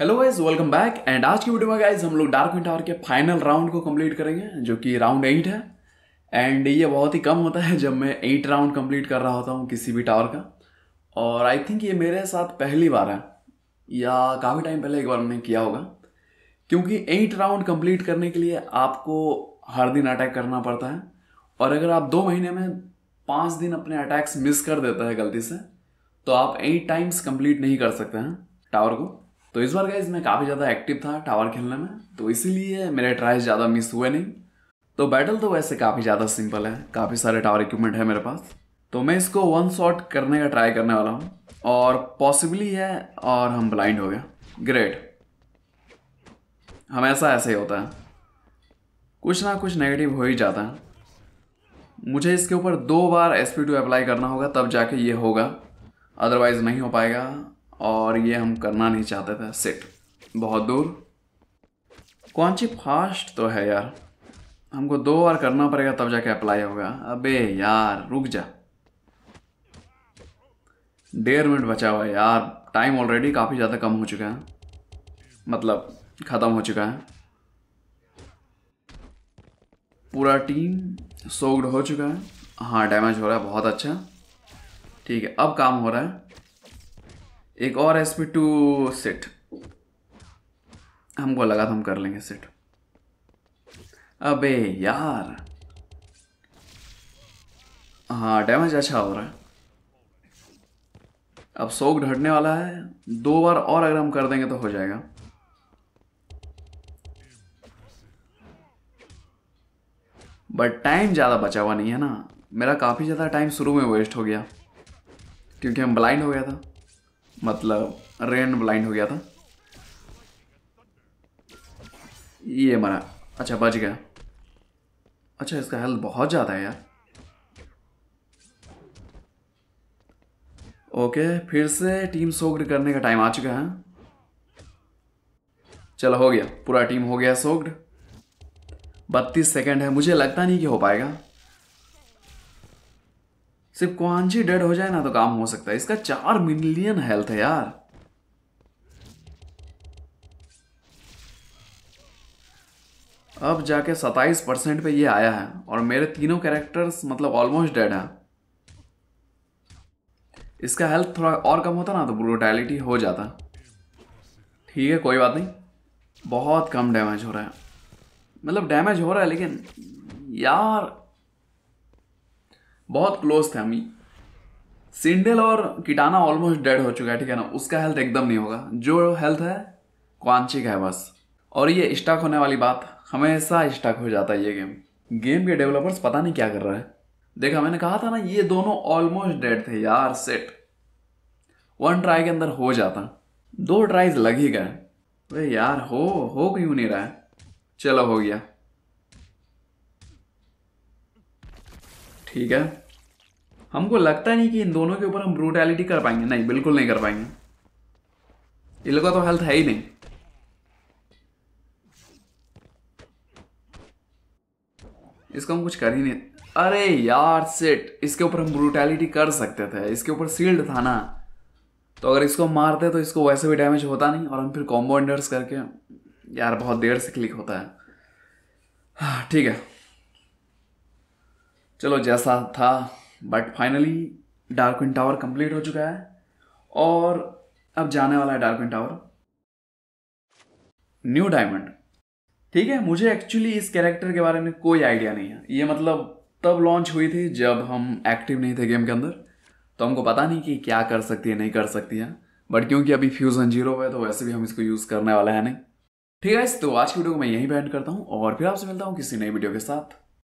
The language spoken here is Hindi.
hello guys welcome back and आज की वीडियो में गाइज हम लोग डार्क विंड टावर के फाइनल राउंड को कंप्लीट करेंगे जो कि राउंड एट है एंड ये बहुत ही कम होता है जब मैं एट राउंड कंप्लीट कर रहा होता हूँ किसी भी टावर का और आई थिंक ये मेरे साथ पहली बार है या काफ़ी टाइम पहले एक बार हमने किया होगा क्योंकि एट राउंड कंप्लीट करने के लिए आपको हर दिन अटैक करना पड़ता है और अगर आप दो महीने में पाँच दिन अपने अटैक्स मिस कर देते हैं गलती से तो आप एट टाइम्स कंप्लीट नहीं कर सकते हैं टावर को तो इस बार गाइज मैं काफ़ी ज़्यादा एक्टिव था टावर खेलने में तो इसीलिए मेरे ट्राइज ज़्यादा मिस हुए नहीं तो बैटल तो वैसे काफ़ी ज़्यादा सिंपल है काफ़ी सारे टावर इक्विपमेंट है मेरे पास तो मैं इसको वन शॉट करने का ट्राई करने वाला हूँ और पॉसिबली है और हम ब्लाइंड हो गया ग्रेट हमेशा ऐसे ही होता है कुछ ना कुछ नेगेटिव हो ही जाता है मुझे इसके ऊपर दो बार एस पी टू अप्लाई करना होगा तब जाके ये होगा अदरवाइज़ नहीं हो पाएगा और ये हम करना नहीं चाहते थे सिट बहुत दूर कौन सी फास्ट तो है यार हमको दो बार करना पड़ेगा तब जाके अप्लाई होगा अबे यार रुक जा डेढ़ मिनट बचा हुआ है यार टाइम ऑलरेडी काफ़ी ज़्यादा कम हो चुका है मतलब ख़त्म हो चुका है पूरा टीम सोग्ड हो चुका है हाँ डैमेज हो रहा है बहुत अच्छा ठीक है अब काम हो रहा है एक और एस पी टू सेट हमको लगा था हम कर लेंगे सेट अबे यार हाँ डैमेज अच्छा हो रहा है अब सोक ढटने वाला है दो बार और अगर हम कर देंगे तो हो जाएगा बट टाइम ज़्यादा बचा हुआ नहीं है ना मेरा काफ़ी ज़्यादा टाइम शुरू में वेस्ट हो गया क्योंकि हम ब्लाइंड हो गया था मतलब रेन ब्लाइंड हो गया था ये मरा अच्छा बच गया अच्छा इसका हेल्थ बहुत ज़्यादा है यार ओके फिर से टीम सोग्ड करने का टाइम आ चुका है चलो हो गया पूरा टीम हो गया सोग्ड बत्तीस सेकंड है मुझे लगता नहीं कि हो पाएगा सिर्फ क्वांची डेड हो जाए ना तो काम हो सकता है इसका चार मिलियन हेल्थ है यार अब जाके 27 परसेंट पे ये आया है और मेरे तीनों कैरेक्टर्स मतलब ऑलमोस्ट डेड हैं इसका हेल्थ थोड़ा और कम होता ना तो ब्रोटैलिटी हो जाता ठीक है कोई बात नहीं बहुत कम डैमेज हो रहा है मतलब डैमेज हो रहा है लेकिन यार बहुत क्लोज थे हम सिंडल और किटाना ऑलमोस्ट डेड हो चुका है ठीक है ना उसका हेल्थ एकदम नहीं होगा जो हेल्थ है क्वांची है बस और ये स्टक होने वाली बात हमेशा स्टक हो जाता है ये गेम गेम के डेवलपर्स पता नहीं क्या कर रहा है देखा मैंने कहा था ना ये दोनों ऑलमोस्ट डेड थे यार सेट वन ट्राई के अंदर हो जाता दो ट्राइज लग ही गए अरे यार हो हो क्यों नहीं रहा है चलो हो गया ठीक है हमको लगता नहीं कि इन दोनों के ऊपर हम ब्रूटैलिटी कर पाएंगे नहीं बिल्कुल नहीं कर पाएंगे इन लोग का तो हेल्थ है ही नहीं इसको हम कुछ कर ही नहीं अरे यार सेट इसके ऊपर हम ब्रूटैलिटी कर सकते थे इसके ऊपर सील्ड था ना तो अगर इसको मारते तो इसको वैसे भी डैमेज होता नहीं और हम फिर कॉम्बो एंडर्स करके यार बहुत देर से क्लिक होता है हाँ, ठीक है चलो जैसा था but finally dark wind tower complete हो चुका है और अब जाने वाला है dark wind tower new diamond ठीक है मुझे एक्चुअली इस कैरेक्टर के बारे में कोई आइडिया नहीं है ये मतलब तब लॉन्च हुई थी जब हम एक्टिव नहीं थे गेम के अंदर तो हमको पता नहीं कि क्या कर सकती है नहीं कर सकती है बट क्योंकि अभी फ्यूज़न जीरो है तो वैसे भी हम इसको यूज़ करने वाला है नहीं ठीक है तो आज की वीडियो को मैं यहीं बैंड करता हूँ और फिर आपसे मिलता हूँ किसी नई वीडियो के साथ